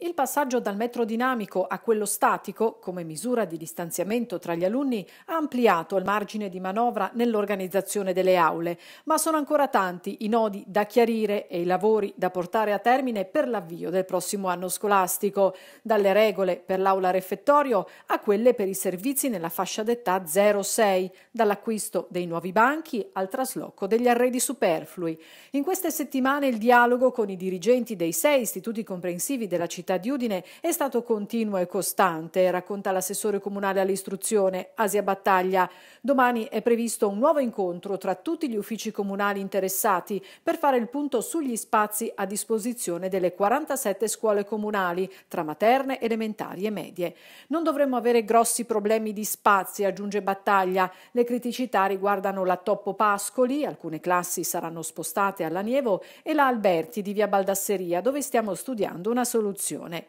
Il passaggio dal metro dinamico a quello statico, come misura di distanziamento tra gli alunni, ha ampliato il margine di manovra nell'organizzazione delle aule, ma sono ancora tanti i nodi da chiarire e i lavori da portare a termine per l'avvio del prossimo anno scolastico, dalle regole per l'aula refettorio a quelle per i servizi nella fascia d'età 0-6, dall'acquisto dei nuovi banchi al trasloco degli arredi superflui. In queste settimane il dialogo con i dirigenti dei sei istituti comprensivi della città città di Udine è stato continuo e costante, racconta l'assessore comunale all'istruzione Asia Battaglia. Domani è previsto un nuovo incontro tra tutti gli uffici comunali interessati per fare il punto sugli spazi a disposizione delle 47 scuole comunali tra materne, elementari e medie. Non dovremmo avere grossi problemi di spazi, aggiunge Battaglia. Le criticità riguardano la Toppo Pascoli, alcune classi saranno spostate all'Anievo e la Alberti di via Baldasseria dove stiamo studiando una soluzione formazione.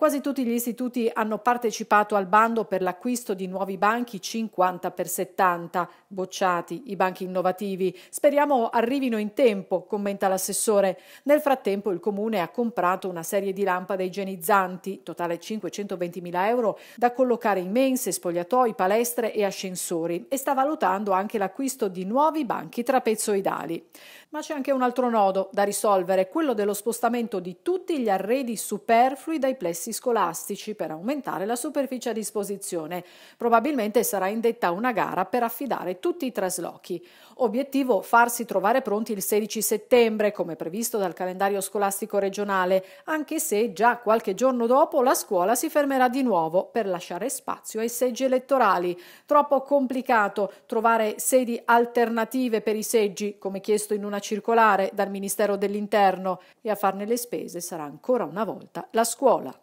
Quasi tutti gli istituti hanno partecipato al bando per l'acquisto di nuovi banchi 50 x 70, bocciati i banchi innovativi. Speriamo arrivino in tempo, commenta l'assessore. Nel frattempo il comune ha comprato una serie di lampade igienizzanti, totale 520.000 euro, da collocare in mense, spogliatoi, palestre e ascensori e sta valutando anche l'acquisto di nuovi banchi trapezoidali. Ma c'è anche un altro nodo da risolvere, quello dello spostamento di tutti gli arredi superflui superflui dai plessi scolastici per aumentare la superficie a disposizione. Probabilmente sarà indetta una gara per affidare tutti i traslochi. Obiettivo farsi trovare pronti il 16 settembre, come previsto dal calendario scolastico regionale, anche se già qualche giorno dopo la scuola si fermerà di nuovo per lasciare spazio ai seggi elettorali. Troppo complicato trovare sedi alternative per i seggi, come chiesto in una circolare dal Ministero dell'Interno, e a farne le spese sarà ancora una volta la la scuola.